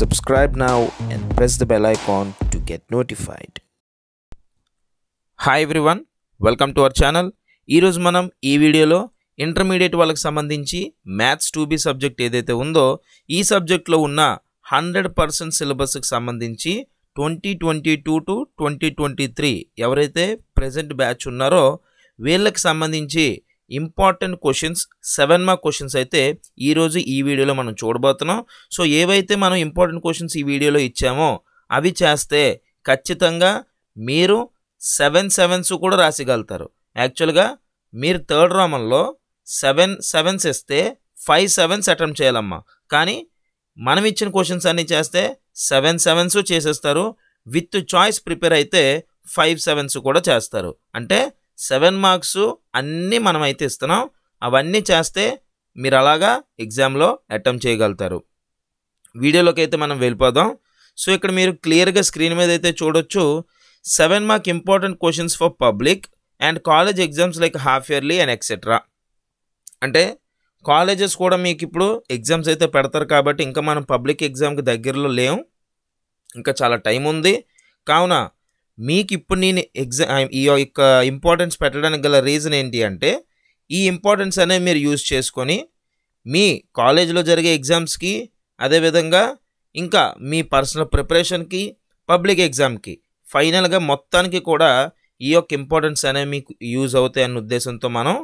Subscribe now and press the bell icon to get notified. Hi everyone welcome to our channel ఈరోజు మనం ఈ వీడియోలో intermediate వాళ్ళకి సంబంధించి మ్యాథ్స్ టూ బి సబ్జెక్ట్ ఏదైతే ఉందో ఈ సబ్జెక్ట్లో ఉన్న హండ్రెడ్ పర్సెంట్ సిలబస్కి సంబంధించి twenty twenty two to twenty twenty three ఎవరైతే ప్రజెంట్ బ్యాచ్ ఉన్నారో వీళ్ళకి సంబంధించి important questions seven mark questions అయితే ఈరోజు ఈ వీడియోలో మనం చూడబోతున్నాం సో ఏవైతే మనం ఇంపార్టెంట్ క్వశ్చన్స్ ఈ వీడియోలో ఇచ్చామో అవి చేస్తే ఖచ్చితంగా మీరు సెవెన్ సెవెన్స్ కూడా రాసిగలుగుతారు యాక్చువల్గా మీరు థర్డ్ రామంలో సెవెన్ సెవెన్స్ ఇస్తే ఫైవ్ సెవెన్స్ అటెంప్ట్ చేయాలమ్మా కానీ మనం ఇచ్చిన క్వశ్చన్స్ అన్నీ చేస్తే సెవెన్ సెవెన్స్ చేసేస్తారు విత్ చాయిస్ ప్రిపేర్ అయితే ఫైవ్ సెవెన్స్ కూడా చేస్తారు అంటే సెవెన్ మార్క్స్ అన్నీ మనమైతే ఇస్తున్నాం అవన్నీ చేస్తే మీరు అలాగా ఎగ్జామ్లో అటెంప్ట్ చేయగలుగుతారు వీడియోలోకి అయితే మనం వెళ్ళిపోదాం సో ఇక్కడ మీరు క్లియర్గా స్క్రీన్ మీద అయితే చూడొచ్చు seven mark important questions for public and college exams like half yearly and etcetera అంటే కాలేజెస్ కూడా మీకు ఇప్పుడు ఎగ్జామ్స్ అయితే పెడతారు కాబట్టి ఇంకా మనం పబ్లిక్ ఎగ్జామ్కి దగ్గరలో లేవు ఇంకా చాలా టైం ఉంది కావున మీకు ఇప్పుడు నేను ఎగ్జా ఈ యొక్క ఇంపార్టెన్స్ పెట్టడానికి గల రీజన్ ఏంటి అంటే ఈ ఇంపార్టెన్స్ అనేది మీరు యూజ్ చేసుకొని మీ కాలేజీలో జరిగే ఎగ్జామ్స్కి అదేవిధంగా ఇంకా మీ పర్సనల్ ప్రిపరేషన్కి పబ్లిక్ ఎగ్జామ్కి ఫైనల్గా మొత్తానికి కూడా ఈ యొక్క ఇంపార్టెన్స్ అనేవి మీకు యూజ్ అవుతాయి అన్న ఉద్దేశంతో మనం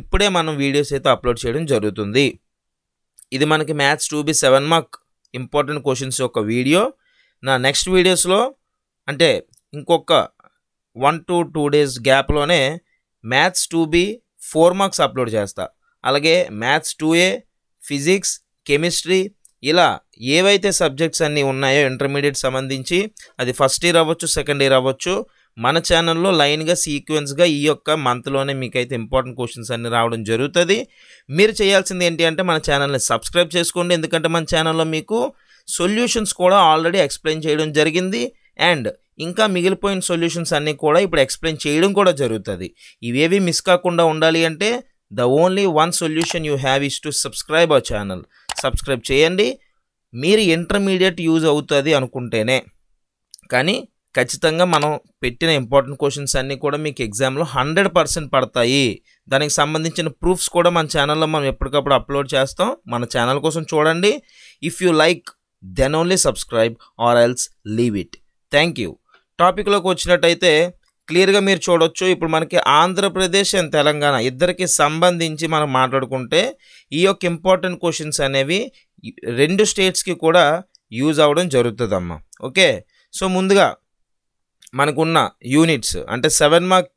ఇప్పుడే మనం వీడియోస్ అయితే అప్లోడ్ చేయడం జరుగుతుంది ఇది మనకి maths two B seven mark important questions యొక్క వీడియో నా నెక్స్ట్ వీడియోస్లో అంటే ఇంకొక వన్ టు టూ డేస్ గ్యాప్లోనే maths two B four marks upload చేస్తా అలాగే maths two A physics chemistry ఇలా ఏవైతే సబ్జెక్ట్స్ అన్నీ ఉన్నాయో ఇంటర్మీడియట్ సంబంధించి అది ఫస్ట్ ఇయర్ అవ్వచ్చు సెకండ్ ఇయర్ అవ్వచ్చు మన ఛానల్లో లైన్గా సీక్వెన్స్గా ఈ యొక్క మంత్లోనే మీకైతే ఇంపార్టెంట్ క్వశ్చన్స్ అన్నీ రావడం జరుగుతుంది మీరు చేయాల్సింది ఏంటి అంటే మన ఛానల్ని సబ్స్క్రైబ్ చేసుకోండి ఎందుకంటే మన ఛానల్లో మీకు సొల్యూషన్స్ కూడా ఆల్రెడీ ఎక్స్ప్లెయిన్ చేయడం జరిగింది అండ్ ఇంకా మిగిలిపోయిన సొల్యూషన్స్ అన్నీ కూడా ఇప్పుడు ఎక్స్ప్లెయిన్ చేయడం కూడా జరుగుతుంది ఇవేవి మిస్ కాకుండా ఉండాలి అంటే the only one solution you have is to subscribe our channel subscribe చేయండి మీరు ఇంటర్మీడియట్ యూజ్ అవుతుంది అనుకుంటేనే కానీ ఖచ్చితంగా మనం పెట్టిన ఇంపార్టెంట్ క్వశ్చన్స్ అన్నీ కూడా మీకు ఎగ్జామ్లో హండ్రెడ్ పర్సెంట్ పడతాయి దానికి సంబంధించిన ప్రూఫ్స్ కూడా మన ఛానల్లో మనం ఎప్పటికప్పుడు అప్లోడ్ చేస్తాం మన ఛానల్ కోసం చూడండి if you like then only subscribe or else leave it thank you టాపిక్లోకి వచ్చినట్టయితే క్లియర్గా మీరు చూడొచ్చు ఇప్పుడు మనకి ఆంధ్రప్రదేశ్ అండ్ తెలంగాణ ఇద్దరికి సంబంధించి మనం మాట్లాడుకుంటే ఈ యొక్క ఇంపార్టెంట్ క్వశ్చన్స్ అనేవి రెండు స్టేట్స్కి కూడా యూజ్ అవ్వడం జరుగుతుందమ్మా ఓకే సో ముందుగా మనకున్న యూనిట్స్ అంటే సెవెన్ మార్క్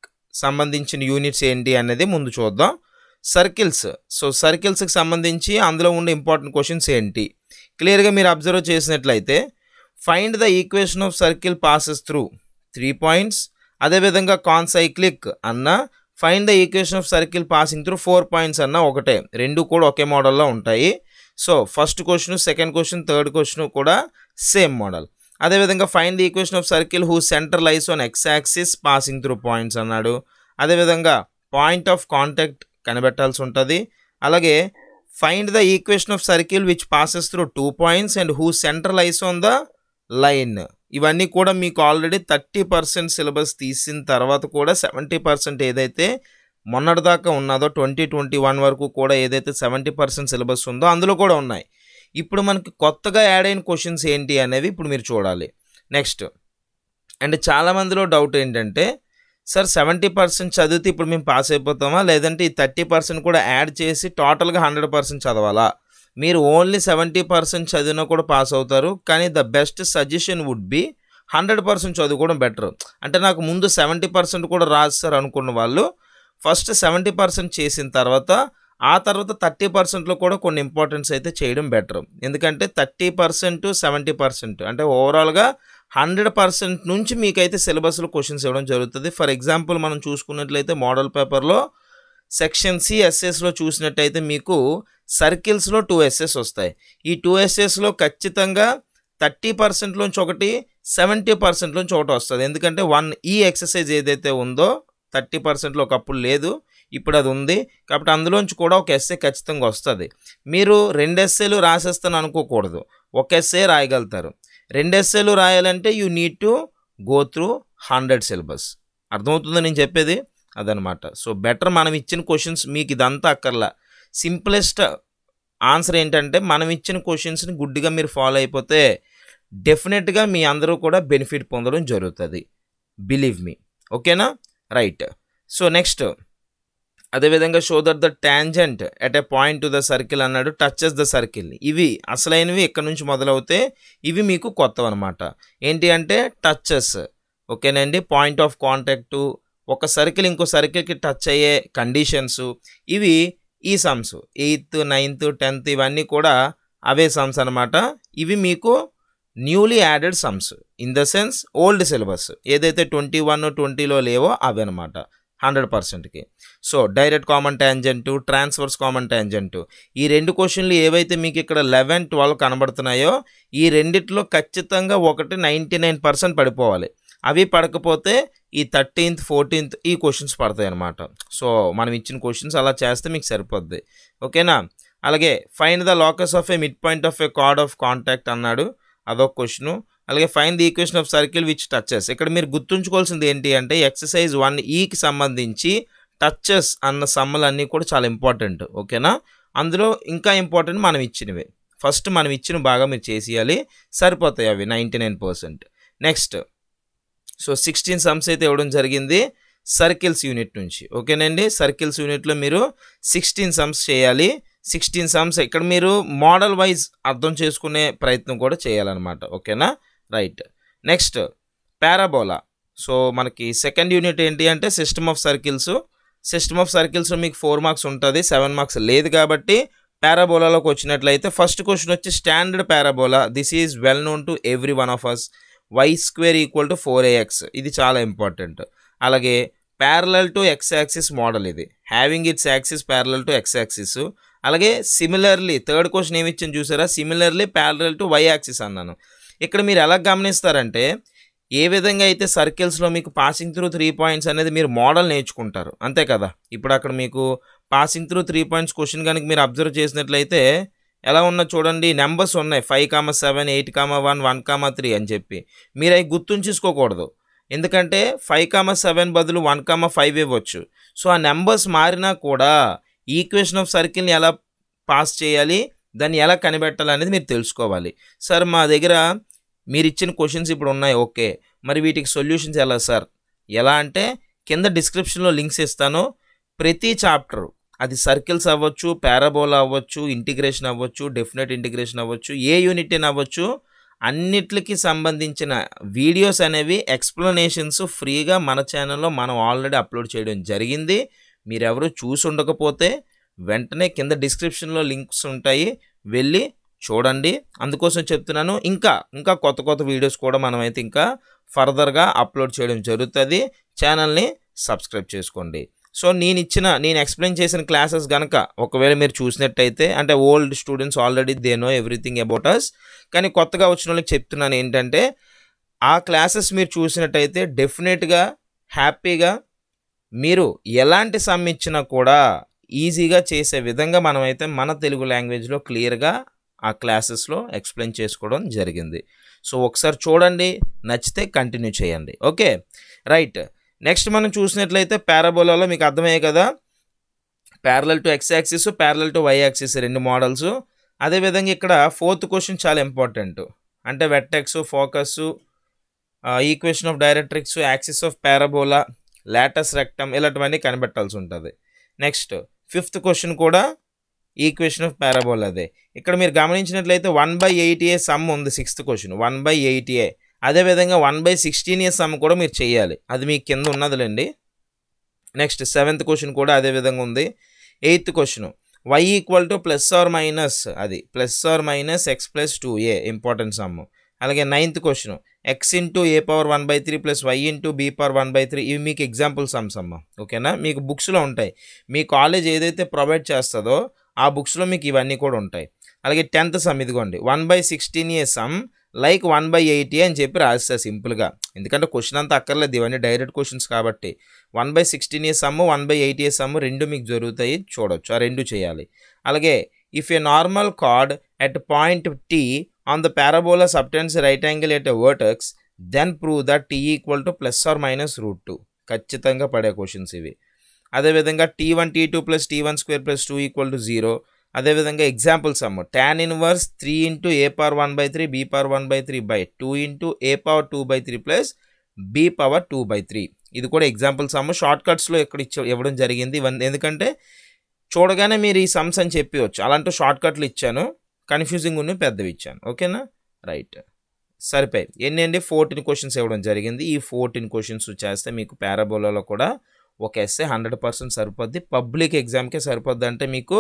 సంబంధించిన యూనిట్స్ ఏంటి అనేది ముందు చూద్దాం సర్కిల్స్ సో సర్కిల్స్కి సంబంధించి అందులో ఉండే ఇంపార్టెంట్ క్వశ్చన్స్ ఏంటి క్లియర్గా మీరు అబ్జర్వ్ చేసినట్లయితే find the equation of circle passes through three points అదేవిధంగా కాన్సైక్లిక్ అన్న find the equation of circle passing through four points అన్న ఒకటే రెండు కూడా ఒకే మోడల్లో ఉంటాయి so first question second question third question కూడా సేమ్ మోడల్ అదేవిధంగా find the equation of circle who centre lies on X axis passing through points అన్నాడు అదేవిధంగా పాయింట్ ఆఫ్ కాంటాక్ట్ కనిపెట్టాల్సి ఉంటుంది అలాగే find the equation of circle which passes through two points and who centre lies on the line ఇవన్నీ కూడా మీకు already thirty percent syllabus తీసిన తర్వాత కూడా సెవెంటీ పర్సెంట్ ఏదైతే మొన్నటిదాకా ఉన్నదో ట్వంటీ ట్వంటీ వన్ వరకు కూడా ఏదైతే సెవెంటీ పర్సెంట్ సిలబస్ ఉందో అందులో కూడా ఉన్నాయి ఇప్పుడు మనకి కొత్తగా యాడ్ అయిన క్వశ్చన్స్ ఏంటి అనేవి ఇప్పుడు మీరు చూడాలి నెక్స్ట్ అండ్ చాలామందిలో డౌట్ ఏంటంటే సార్ సెవెంటీ పర్సెంట్ చదివితే ఇప్పుడు మేము పాస్ అయిపోతామా లేదంటే ఈ థర్టీ పర్సెంట్ కూడా యాడ్ చేసి టోటల్గా హండ్రెడ్ పర్సెంట్ చదవాలా మీరు ఓన్లీ సెవెంటీ పర్సెంట్ చదివినా కూడా పాస్ అవుతారు కానీ the best suggestion would be hundred percent చదువుకోవడం బెటర్ అంటే నాకు ముందు సెవెంటీ పర్సెంట్ కూడా రాస్తారు సార్ అనుకున్న వాళ్ళు ఫస్ట్ సెవెంటీ పర్సెంట్ చేసిన తర్వాత ఆ తర్వాత థర్టీ పర్సెంట్లో కూడా కొన్ని ఇంపార్టెన్స్ అయితే చేయడం బెటర్ ఎందుకంటే థర్టీ పర్సెంట్ సెవెంటీ పర్సెంట్ అంటే ఓవరాల్గా హండ్రెడ్ పర్సెంట్ నుంచి మీకైతే సిలబస్లో క్వశ్చన్స్ ఇవ్వడం జరుగుతుంది ఫర్ ఎగ్జాంపుల్ మనం చూసుకున్నట్లయితే మోడల్ పేపర్లో సెక్షన్ సి ఎస్ఎస్లో చూసినట్టయితే మీకు సర్కిల్స్లో టూ ఎస్ఎస్ వస్తాయి ఈ టూ ఎస్ఎస్లో ఖచ్చితంగా థర్టీ పర్సెంట్లోంచి ఒకటి సెవెంటీ పర్సెంట్లోంచి ఒకటి వస్తుంది ఎందుకంటే వన్ ఈ ఎక్సర్సైజ్ ఏదైతే ఉందో థర్టీ పర్సెంట్లో ఒకప్పుడు లేదు ఇప్పుడు అది ఉంది కాబట్టి అందులోంచి కూడా ఒక ఎస్ఏ ఖచ్చితంగా వస్తుంది మీరు రెండు ఎస్ఏలు రాసేస్తాను అనుకోకూడదు ఒక ఎస్ఏ రాయగలుగుతారు రెండు ఎస్ఏలు రాయాలంటే you need to go through hundred syllabus అర్థమవుతుందో నేను చెప్పేది అదనమాట సో బెటర్ మనం ఇచ్చిన క్వశ్చన్స్ మీకు ఇదంతా అక్కర్లా సింప్లెస్ట్ ఆన్సర్ ఏంటంటే మనం ఇచ్చిన క్వశ్చన్స్ని గుడ్డిగా మీరు ఫాలో అయిపోతే డెఫినెట్గా మీ అందరూ కూడా బెనిఫిట్ పొందడం జరుగుతుంది బిలీవ్ మీ ఓకేనా రైట్ సో నెక్స్ట్ అదేవిధంగా show that the tangent at a point to the circle అన్నాడు టచెస్ ద సర్కిల్ ఇవి అసలైనవి ఎక్కడి నుంచి మొదలవుతే ఇవి మీకు కొత్తవన్నమాట ఏంటి అంటే టచెస్ ఓకేనండి పాయింట్ ఆఫ్ కాంటాక్టు ఒక సర్కిల్ ఇంకో సర్కిల్కి టచ్ అయ్యే కండిషన్స్ ఇవి ఈ సమ్స్ ఎయిత్ నైన్త్ టెన్త్ ఇవన్నీ కూడా అవే సమ్స్ అనమాట ఇవి మీకు newly added sums in the sense old syllabus ఏదైతే ట్వంటీ వన్ ట్వంటీలో లేవో అవి అనమాట హండ్రెడ్ పర్సెంట్కి so direct common tangent transverse common tangent ఈ రెండు క్వశ్చన్లు ఏవైతే మీకు ఇక్కడ లెవెన్ ట్వెల్వ్ కనబడుతున్నాయో ఈ రెండిట్లో ఖచ్చితంగా ఒకటి నైంటీ నైన్ పర్సెంట్ పడిపోవాలి అవి పడకపోతే ఈ థర్టీన్త్ ఫోర్టీన్త్ ఈ క్వశ్చన్స్ పడతాయి అనమాట సో మనం ఇచ్చిన క్వశ్చన్స్ అలా చేస్తే మీకు సరిపోద్ది ఓకేనా అలాగే find the locus of a mid point of a chord of contact అన్నాడు అదొక క్వశ్చను అలాగే find the equation of circle which touches ఇక్కడ మీరు గుర్తుంచుకోవాల్సింది ఏంటి అంటే ఎక్సర్సైజ్ వన్ ఈకి సంబంధించి టచ్చెస్ అన్న సమ్మలన్నీ కూడా చాలా ఇంపార్టెంట్ ఓకేనా అందులో ఇంకా ఇంపార్టెంట్ మనం ఇచ్చినవి ఫస్ట్ మనం ఇచ్చిన బాగా మీరు చేసేయాలి సరిపోతాయి అవి ninety next so sixteen sums అయితే ఇవ్వడం జరిగింది సర్కిల్స్ యూనిట్ నుంచి ఓకేనండి సర్కిల్స్ యూనిట్లో మీరు సిక్స్టీన్ సమ్స్ చేయాలి సిక్స్టీన్ సమ్స్ ఇక్కడ మీరు మోడల్ వైజ్ అర్థం చేసుకునే ప్రయత్నం కూడా చేయాలన్నమాట ఓకేనా రైట్ నెక్స్ట్ పారాబోలా సో మనకి సెకండ్ యూనిట్ ఏంటి అంటే system of circles system of సర్కిల్స్లో మీకు ఫోర్ మార్క్స్ ఉంటుంది సెవెన్ మార్క్స్ లేదు కాబట్టి పారాబోలాలోకి వచ్చినట్లయితే ఫస్ట్ క్వశ్చన్ వచ్చి standard parabola this is well known to every one of us Y square equal to four A X ఇది చాలా ఇంపార్టెంట్ అలాగే parallel to X axis model ఇది having its axis parallel to X axis అలాగే similarly third question ఏమి ఇచ్చింది చూసారా similarly parallel to Y axis అన్నాను ఇక్కడ మీరు ఎలా గమనిస్తారంటే ఏ విధంగా అయితే సర్కిల్స్లో మీకు పాసింగ్ త్రూ త్రీ పాయింట్స్ అనేది మీరు మోడల్ నేర్చుకుంటారు అంతే కదా ఇప్పుడు అక్కడ మీకు passing through three points question కనుక మీరు అబ్జర్వ్ చేసినట్లయితే ఎలా ఉన్నా చూడండి నెంబర్స్ ఉన్నాయి five comma seven eight comma one one comma three అని చెప్పి మీరు అవి గుర్తుంచేసుకోకూడదు ఎందుకంటే ఫైవ్ కామ సెవెన్ బదులు వన్ కామ ఫైవ్ ఇవ్వచ్చు సో ఆ నెంబర్స్ మారినా కూడా ఈక్వేషన్ ఆఫ్ సర్కిల్ని ఎలా పాస్ చేయాలి దాన్ని ఎలా కనిపెట్టాలి అనేది మీరు తెలుసుకోవాలి సార్ మా దగ్గర మీరు ఇచ్చిన క్వశ్చన్స్ ఇప్పుడు ఉన్నాయి ఓకే మరి వీటికి సొల్యూషన్స్ ఎలా సార్ ఎలా అంటే కింద డిస్క్రిప్షన్లో లింక్స్ ఇస్తాను ప్రతి చాప్టర్ అది సర్కిల్స్ అవ్వచ్చు పారాబోలా అవ్వచ్చు ఇంటిగ్రేషన్ అవ్వచ్చు డెఫినెట్ ఇంటిగ్రేషన్ అవ్వచ్చు ఏ యూనిట్ అయినా అవ్వచ్చు అన్నిట్లకి సంబంధించిన వీడియోస్ అనేవి ఎక్స్ప్లెనేషన్స్ ఫ్రీగా మన ఛానల్లో మనం ఆల్రెడీ అప్లోడ్ చేయడం జరిగింది మీరెవరు చూసి ఉండకపోతే వెంటనే కింద డిస్క్రిప్షన్లో లింక్స్ ఉంటాయి వెళ్ళి చూడండి అందుకోసం చెప్తున్నాను ఇంకా ఇంకా కొత్త కొత్త వీడియోస్ కూడా మనమైతే ఇంకా ఫర్దర్గా అప్లోడ్ చేయడం జరుగుతుంది ఛానల్ని సబ్స్క్రైబ్ చేసుకోండి సో నేను ఇచ్చిన నేను ఎక్స్ప్లెయిన్ చేసిన క్లాసెస్ కనుక ఒకవేళ మీరు చూసినట్టయితే అంటే old students already they know everything about us కానీ కొత్తగా వచ్చిన వాళ్ళకి చెప్తున్నాను ఏంటంటే ఆ క్లాసెస్ మీరు చూసినట్టయితే డెఫినెట్గా హ్యాపీగా మీరు ఎలాంటి సమ్ ఇచ్చినా కూడా ఈజీగా చేసే విధంగా మనమైతే మన తెలుగు లాంగ్వేజ్లో క్లియర్గా ఆ క్లాసెస్లో ఎక్స్ప్లెయిన్ చేసుకోవడం జరిగింది సో ఒకసారి చూడండి నచ్చితే కంటిన్యూ చేయండి ఓకే రైట్ నెక్స్ట్ మనం చూసినట్లయితే పారాబోలాలో మీకు అర్థమయ్యే కదా parallel to X axis parallel to Y axis రెండు మోడల్స్ అదేవిధంగా ఇక్కడ ఫోర్త్ క్వశ్చన్ చాలా ఇంపార్టెంట్ అంటే vertex focus equation of directrix axis of parabola latus rectum ఇలాంటివన్నీ కనిపెట్టాల్సి ఉంటుంది నెక్స్ట్ ఫిఫ్త్ క్వశ్చన్ కూడా ఈక్వేషన్ ఆఫ్ పారాబోలా అదే ఇక్కడ మీరు గమనించినట్లయితే వన్ బై ఎయిటీఏ సమ్ ఉంది sixth question one by eighty A అదేవిధంగా one by sixteen years sum కూడా మీరు చేయాలి అది మీ కింద ఉన్నదిలేండి నెక్స్ట్ సెవెంత్ క్వశ్చన్ కూడా అదేవిధంగా ఉంది eighth question Y equal to plus or minus అది plus or minus X plus two A important sum అలాగే ninth question X into A power one by three plus Y into B power one by three ఇవి మీకు example sums అమ్మ ఓకేనా మీకు బుక్స్లో ఉంటాయి మీ college ఏదైతే ప్రొవైడ్ చేస్తుందో ఆ బుక్స్లో మీకు ఇవన్నీ కూడా ఉంటాయి అలాగే టెన్త్ సమ్ ఇదిగోండి one by sixteen A sum like one by eighty అని చెప్పి రాస్తా సింపుల్గా ఎందుకంటే క్వశ్చన్ అంతా అక్కర్లేదు ఇవన్నీ డైరెక్ట్ క్వశ్చన్స్ కాబట్టి వన్ బై సిక్స్టీన్ ఏ అమ్ము one by eighty A sum రెండు మీకు జరుగుతాయి చూడొచ్చు ఆ రెండు చేయాలి అలాగే if a normal chord at point T on the parabola subtends right angle at vertex then prove that T equal to plus or minus root two ఖచ్చితంగా పడే క్వశ్చన్స్ ఇవి అదేవిధంగా T one T two plus T one square plus two equal to zero అదేవిధంగా example అమ్ము tan inverse three into A power one by three B power one by three by two into A power two by three plus B power two by three ఇది కూడా examples అమ్ము short కట్స్లో ఇక్కడ ఇచ్చ ఇవ్వడం జరిగింది ఇవన్నీ ఎందుకంటే చూడగానే మీరు ఈ సమ్స్ అని చెప్పవచ్చు అలాంటి షార్ట్ కట్లు ఇచ్చాను కన్ఫ్యూజింగ్ ఉన్న పెద్దవి ఇచ్చాను ఓకేనా రైట్ సరిపోయి ఎన్ని అండి ఫోర్టీన్ క్వశ్చన్స్ ఇవ్వడం జరిగింది ఈ ఫోర్టీన్ క్వశ్చన్స్ చేస్తే మీకు పారాబోలాలో కూడా ఒక ఎస్ఏ హండ్రెడ్ పర్సెంట్ సరిపోద్ది పబ్లిక్ ఎగ్జామ్కే సరిపోద్ది అంటే మీకు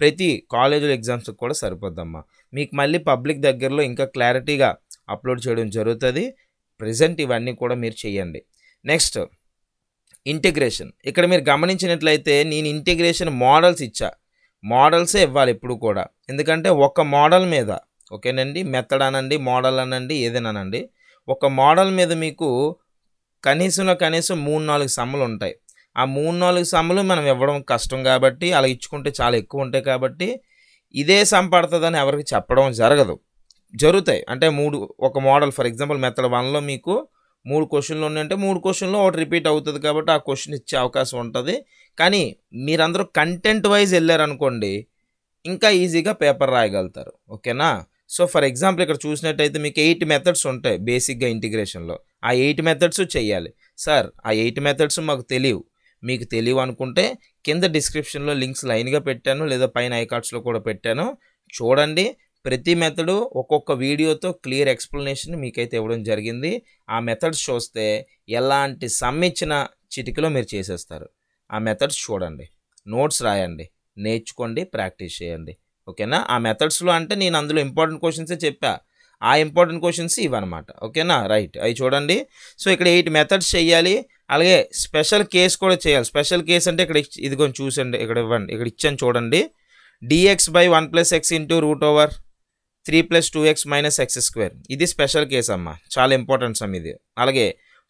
ప్రతి కాలేజీల ఎగ్జామ్స్కి కూడా సరిపోద్దమ్మా మీకు మళ్ళీ పబ్లిక్ దగ్గరలో ఇంకా క్లారిటీగా అప్లోడ్ చేయడం జరుగుతుంది ప్రజెంట్ ఇవన్నీ కూడా మీరు చేయండి నెక్స్ట్ ఇంటిగ్రేషన్ ఇక్కడ మీరు గమనించినట్లయితే నేను ఇంటిగ్రేషన్ మోడల్స్ ఇచ్చా మోడల్సే ఇవ్వాలి ఇప్పుడు కూడా ఎందుకంటే ఒక మోడల్ మీద ఓకేనండి మెథడ్ అనండి మోడల్ అనండి ఏదేనానండి ఒక మోడల్ మీద మీకు కనీసంలో కనీసం మూడు నాలుగు సమ్మలు ఉంటాయి ఆ మూడు నాలుగు సమ్మలు మనం ఇవ్వడం కష్టం కాబట్టి అలా ఇచ్చుకుంటే చాలా ఎక్కువ ఉంటాయి కాబట్టి ఇదే సంపడుతుందని ఎవరికి చెప్పడం జరగదు జరుగుతాయి అంటే మూడు ఒక మోడల్ ఫర్ ఎగ్జాంపుల్ మెథడ్ వన్లో మీకు మూడు క్వశ్చన్లు ఉన్నాయంటే మూడు క్వశ్చన్లో ఒకటి రిపీట్ అవుతుంది కాబట్టి ఆ క్వశ్చన్ ఇచ్చే అవకాశం ఉంటుంది కానీ మీరందరూ కంటెంట్ వైజ్ వెళ్ళారనుకోండి ఇంకా ఈజీగా పేపర్ రాయగలుగుతారు ఓకేనా సో ఫర్ ఎగ్జాంపుల్ ఇక్కడ చూసినట్టయితే మీకు ఎయిట్ మెథడ్స్ ఉంటాయి బేసిక్గా ఇంటిగ్రేషన్లో ఆ ఎయిట్ మెథడ్స్ చేయాలి సార్ ఆ ఎయిట్ మెథడ్స్ మాకు తెలియవు మీకు తెలియవనుకుంటే అనుకుంటే కింద డిస్క్రిప్షన్లో లింక్స్ లైన్గా పెట్టాను లేదా పైన ఐకార్డ్స్లో కూడా పెట్టాను చూడండి ప్రతి మెథడు ఒక్కొక్క వీడియోతో క్లియర్ ఎక్స్ప్లెనేషన్ మీకైతే ఇవ్వడం జరిగింది ఆ మెథడ్స్ చూస్తే ఎలాంటి సమ్ ఇచ్చిన చిటికలో మీరు చేసేస్తారు ఆ మెథడ్స్ చూడండి నోట్స్ రాయండి నేర్చుకోండి ప్రాక్టీస్ చేయండి ఓకేనా ఆ మెథడ్స్లో అంటే నేను అందులో ఇంపార్టెంట్ క్వశ్చన్సే చెప్పా ఆ ఇంపార్టెంట్ క్వశ్చన్స్ ఇవన్నమాట ఓకేనా రైట్ అవి చూడండి సో ఇక్కడ ఎయిట్ మెథడ్స్ చేయాలి అలాగే స్పెషల్ కేస్ కూడా చేయాలి స్పెషల్ కేస్ అంటే ఇక్కడ ఇది కొంచెం చూసండి ఇక్కడ ఇవ్వండి ఇక్కడ ఇచ్చాను చూడండి D X by one plus X into root over three plus two X minus X square ఇది స్పెషల్ కేస్ అమ్మ చాలా ఇంపార్టెంట్ సమ్ ఇది అలాగే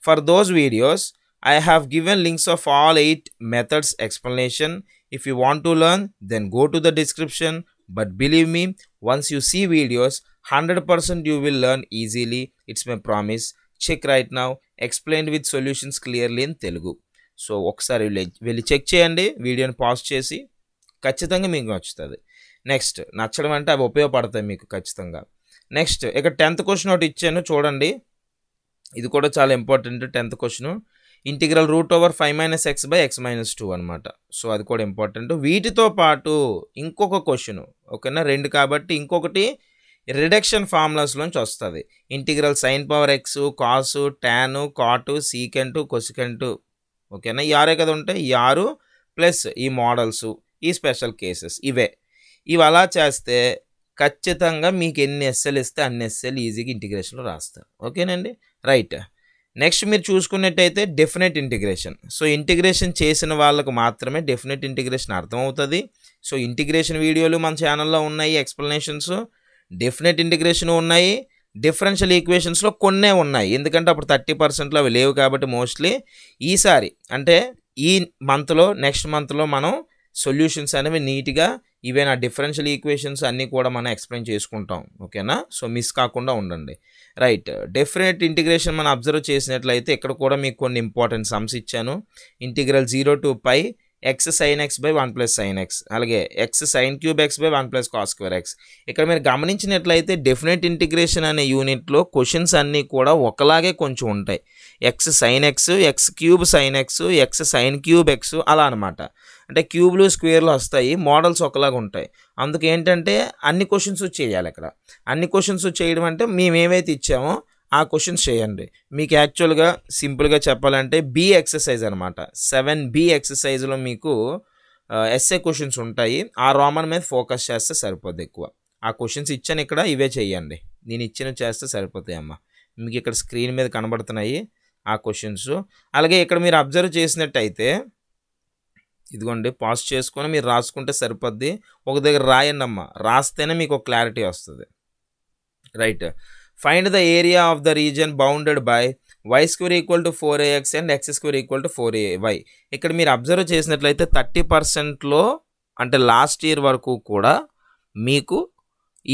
for those videos I have given links of all eight methods explanation if you want to learn then go to the description but believe me once you see videos hundred percent you will learn easily it's my promise check right now explain with solutions clearly in Telugu so ఒకసారి వెళ్ళి check చేయండి వీడియోని pause చేసి ఖచ్చితంగా మీకు నచ్చుతుంది next నచ్చడం అంటే అవి ఉపయోగపడతాయి మీకు ఖచ్చితంగా నెక్స్ట్ ఇక్కడ టెన్త్ క్వశ్చన్ ఒకటి ఇచ్చాను చూడండి ఇది కూడా చాలా important tenth question integral root over five minus X by X minus two అనమాట సో అది కూడా ఇంపార్టెంట్ వీటితో పాటు ఇంకొక క్వశ్చను ఓకేనా రెండు కాబట్టి ఇంకొకటి రిడక్షన్ ఫార్ములాస్లోంచి వస్తుంది integral sine power X cos tan cot secant కొసికెంటు ఓకేనా ఈ ఆరే కదా ఉంటాయి ఈ ఆరు ప్లస్ ఈ మోడల్స్ ఈ స్పెషల్ కేసెస్ ఇవే ఇవి అలా చేస్తే ఖచ్చితంగా మీకు ఎన్ని ఎస్ఎల్ ఇస్తే అన్ని ఎస్ఎల్ ఈజీగా ఇంటిగ్రేషన్లో రాస్తారు ఓకేనండి రైట్ నెక్స్ట్ మీరు చూసుకున్నట్టయితే డెఫినెట్ ఇంటిగ్రేషన్ సో ఇంటిగ్రేషన్ చేసిన వాళ్ళకు మాత్రమే డెఫినెట్ ఇంటిగ్రేషన్ అర్థమవుతుంది సో ఇంటిగ్రేషన్ వీడియోలు మన ఛానల్లో ఉన్నాయి ఎక్స్ప్లెనేషన్స్ డిఫినెట్ ఇంటిగ్రేషన్ ఉన్నాయి డిఫరెన్షియల్ ఈక్వేషన్స్లో కొన్నే ఉన్నాయి ఎందుకంటే అప్పుడు థర్టీ పర్సెంట్లో అవి లేవు కాబట్టి మోస్ట్లీ ఈసారి అంటే ఈ మంత్లో నెక్స్ట్ మంత్లో మనం సొల్యూషన్స్ అనేవి నీట్గా ఇవే నా డిఫరెన్షియల్ ఈక్వేషన్స్ అన్నీ కూడా మనం ఎక్స్ప్లెయిన్ చేసుకుంటాం ఓకేనా సో మిస్ కాకుండా ఉండండి రైట్ డెఫినెట్ ఇంటిగ్రేషన్ మనం అబ్జర్వ్ చేసినట్లయితే ఇక్కడ కూడా మీకు కొన్ని ఇంపార్టెంట్ సమ్స్ ఇచ్చాను integral zero to pi x sine x by one plus sine x అలాగే x sine cube x by one plus cos square x ఇక్కడ మీరు గమనించినట్లయితే డెఫినెట్ ఇంటిగ్రేషన్ అనే యూనిట్లో క్వశ్చన్స్ అన్నీ కూడా ఒకలాగే కొంచెం ఉంటాయి x sine x x cube sine x x sine cube x అలా అనమాట అంటే క్యూబ్లు స్క్వేర్లు వస్తాయి మోడల్స్ ఒకలాగా ఉంటాయి అందుకేంటంటే అన్ని క్వశ్చన్స్ చేయాలి ఇక్కడ అన్ని క్వశ్చన్స్ చేయడం అంటే మేము ఏమైతే ఇచ్చామో ఆ క్వశ్చన్స్ చేయండి మీకు యాక్చువల్గా సింపుల్గా చెప్పాలంటే బి ఎక్సర్సైజ్ అనమాట సెవెన్ బి ఎక్సర్సైజ్లో మీకు ఎస్ఏ క్వశ్చన్స్ ఉంటాయి ఆ రోమన్ మీద ఫోకస్ చేస్తే సరిపోద్ది ఎక్కువ ఆ క్వశ్చన్స్ ఇచ్చాను ఇక్కడ ఇవే చేయండి నేను ఇచ్చిన చేస్తే సరిపోతాయి మీకు ఇక్కడ స్క్రీన్ మీద కనబడుతున్నాయి ఆ క్వశ్చన్స్ అలాగే ఇక్కడ మీరు అబ్జర్వ్ చేసినట్టయితే ఇదిగోండి పాస్ చేసుకొని మీరు రాసుకుంటే సరిపోద్ది ఒక దగ్గర రాయండి అమ్మ రాస్తేనే మీకు క్లారిటీ వస్తుంది right find the area of the region bounded by y square equal to four a x and x square equal to four a y ఇక్కడ మీరు అబ్జర్వ్ చేసినట్లయితే థర్టీ పర్సెంట్లో అంటే లాస్ట్ ఇయర్ వరకు కూడా మీకు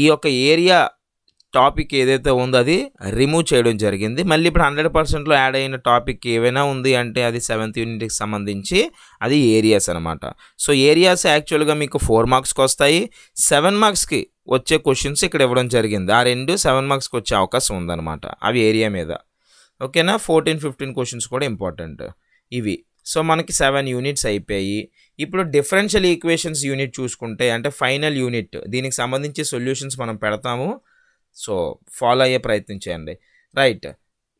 ఈ యొక్క ఏరియా టాపిక్ ఏదైతే ఉందో అది రిమూవ్ చేయడం జరిగింది మళ్ళీ ఇప్పుడు హండ్రెడ్ పర్సెంట్లో యాడ్ అయిన టాపిక్ ఏవైనా ఉంది అంటే అది సెవెంత్ యూనిట్కి సంబంధించి అది ఏరియాస్ అనమాట సో ఏరియాస్ యాక్చువల్గా మీకు ఫోర్ మార్క్స్కి వస్తాయి సెవెన్ మార్క్స్కి వచ్చే క్వశ్చన్స్ ఇక్కడ ఇవ్వడం జరిగింది ఆ రెండు సెవెన్ మార్క్స్కి వచ్చే అవకాశం ఉందన్నమాట అవి ఏరియా మీద ఓకేనా ఫోర్టీన్ ఫిఫ్టీన్ క్వశ్చన్స్ కూడా ఇంపార్టెంట్ ఇవి సో మనకి సెవెన్ యూనిట్స్ అయిపోయాయి ఇప్పుడు డిఫరెన్షియల్ ఈక్వేషన్స్ యూనిట్ చూసుకుంటే అంటే ఫైనల్ యూనిట్ దీనికి సంబంధించి సొల్యూషన్స్ మనం పెడతాము సో ఫాలో అయ్యే ప్రయత్నం చేయండి రైట్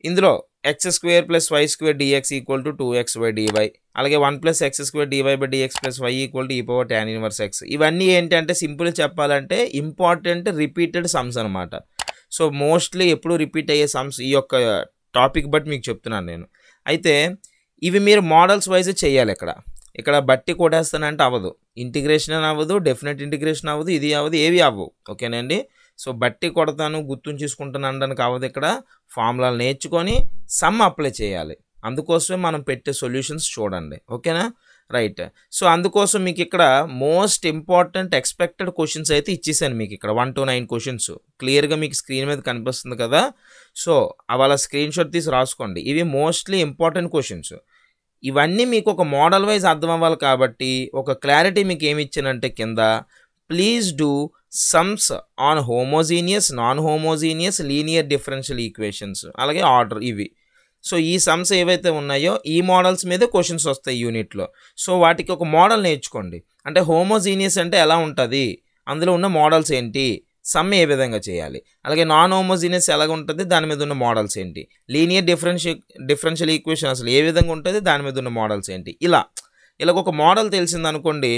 ఇందులో x square plus y square d x equal to two x y d y అలాగే one plus x square d y by d x plus y equal to e power tan inverse x ఇవన్నీ ఏంటంటే simple చెప్పాలంటే important repeated sums అనమాట so mostly ఎప్పుడు repeat అయ్యే sums ఈ యొక్క topic బట్టి మీకు చెప్తున్నాను నేను అయితే ఇవి మీరు మోడల్స్ వైజ్ చేయాలి ఇక్కడ ఇక్కడ బట్టి కొట్టేస్తానంటే అవ్వదు ఇంటిగ్రేషన్ అవ్వదు డెఫినెట్ ఇంటిగ్రేషన్ అవ్వదు ఇది అవ్వదు ఏవి అవ్వవు ఓకేనండి సో బట్టి కొడతాను గుర్తుంచేసుకుంటాను అనడానికి అవ్వదు ఇక్కడ ఫార్ములాలు నేర్చుకొని సమ్ అప్లై చేయాలి అందుకోసమే మనం పెట్టే సొల్యూషన్స్ చూడండి ఓకేనా రైట్ సో అందుకోసం మీకు ఇక్కడ మోస్ట్ ఇంపార్టెంట్ ఎక్స్పెక్టెడ్ క్వశ్చన్స్ అయితే ఇచ్చేసాను మీకు ఇక్కడ వన్ టు నైన్ క్వశ్చన్స్ క్లియర్గా మీకు స్క్రీన్ మీద కనిపిస్తుంది కదా సో అవాళ స్క్రీన్ షాట్ తీసి రాసుకోండి ఇవి మోస్ట్లీ ఇంపార్టెంట్ క్వశ్చన్స్ ఇవన్నీ మీకు ఒక మోడల్ వైజ్ అర్థం అవ్వాలి కాబట్టి ఒక క్లారిటీ మీకు ఏమి ఇచ్చానంటే కింద please do sums on homogeneous non homogeneous linear differential equations అలాగే ఆర్డర్ ఇవి సో ఈ సమ్స్ ఏవైతే ఉన్నాయో ఈ మోడల్స్ మీద క్వశ్చన్స్ వస్తాయి యూనిట్లో సో వాటికి ఒక మోడల్ నేర్చుకోండి అంటే హోమోజీనియస్ అంటే ఎలా ఉంటుంది అందులో ఉన్న మోడల్స్ ఏంటి సమ్ ఏ విధంగా చేయాలి అలాగే నాన్ హోమోజీనియస్ ఎలాగ ఉంటుంది దాని మీద ఉన్న మోడల్స్ ఏంటి లీనియర్ డిఫరెన్షియల్ డిఫరెన్షియల్ ఈక్వేషన్ అసలు ఏ విధంగా ఉంటుంది దాని మీద ఉన్న మోడల్స్ ఏంటి ఇలా ఇలాగ ఒక మోడల్ అనుకోండి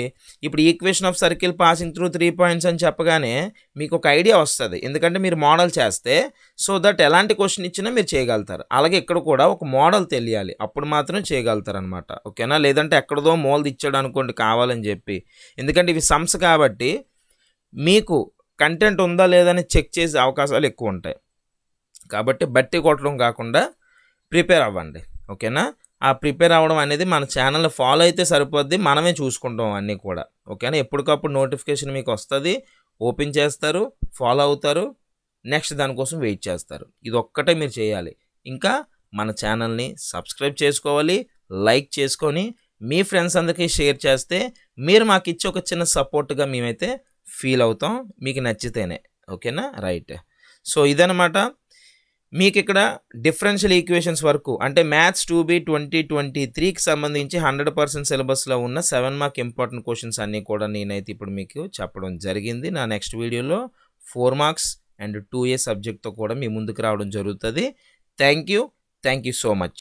ఇప్పుడు equation of circle passing through three points అని చెప్పగానే మీకు ఒక ఐడియా వస్తుంది ఎందుకంటే మీరు మోడల్ చేస్తే సో దట్ ఎలాంటి క్వశ్చన్ ఇచ్చినా మీరు చేయగలుగుతారు అలాగే ఇక్కడ కూడా ఒక మోడల్ తెలియాలి అప్పుడు మాత్రం చేయగలుగుతారు అనమాట ఓకేనా లేదంటే ఎక్కడదో మోల్ది ఇచ్చాడు అనుకోండి కావాలని చెప్పి ఎందుకంటే ఇవి సమ్స్ కాబట్టి మీకు కంటెంట్ ఉందా లేదని చెక్ చేసే అవకాశాలు ఎక్కువ ఉంటాయి కాబట్టి బట్టి కొట్టడం కాకుండా ప్రిపేర్ అవ్వండి ఓకేనా ఆ ప్రిపేర్ అవ్వడం అనేది మన ఛానల్ ఫాలో అయితే సరిపోద్ది మనమే చూసుకుంటాం అన్నీ కూడా ఓకేనా ఎప్పటికప్పుడు నోటిఫికేషన్ మీకు వస్తుంది ఓపెన్ చేస్తారు ఫాలో అవుతారు నెక్స్ట్ దానికోసం వెయిట్ చేస్తారు ఇది ఒక్కటే మీరు చేయాలి ఇంకా మన ఛానల్ని సబ్స్క్రైబ్ చేసుకోవాలి లైక్ చేసుకొని మీ ఫ్రెండ్స్ అందరికీ షేర్ చేస్తే మీరు మాకు ఇచ్చే ఒక చిన్న సపోర్ట్గా మేమైతే ఫీల్ అవుతాం మీకు నచ్చితేనే ఓకేనా రైట్ సో ఇదనమాట మీకు ఇక్కడ డిఫరెన్షియల్ ఈక్వేషన్స్ వరకు అంటే maths two B twenty twenty త్రీకి సంబంధించి హండ్రెడ్ పర్సెంట్ సిలబస్లో ఉన్న సెవెన్ మార్క్ ఇంపార్టెంట్ క్వశ్చన్స్ అన్నీ కూడా నేనైతే ఇప్పుడు మీకు చెప్పడం జరిగింది నా నెక్స్ట్ వీడియోలో four marks and two A సబ్జెక్ట్తో కూడా మీ ముందుకు రావడం జరుగుతుంది thank you thank you so much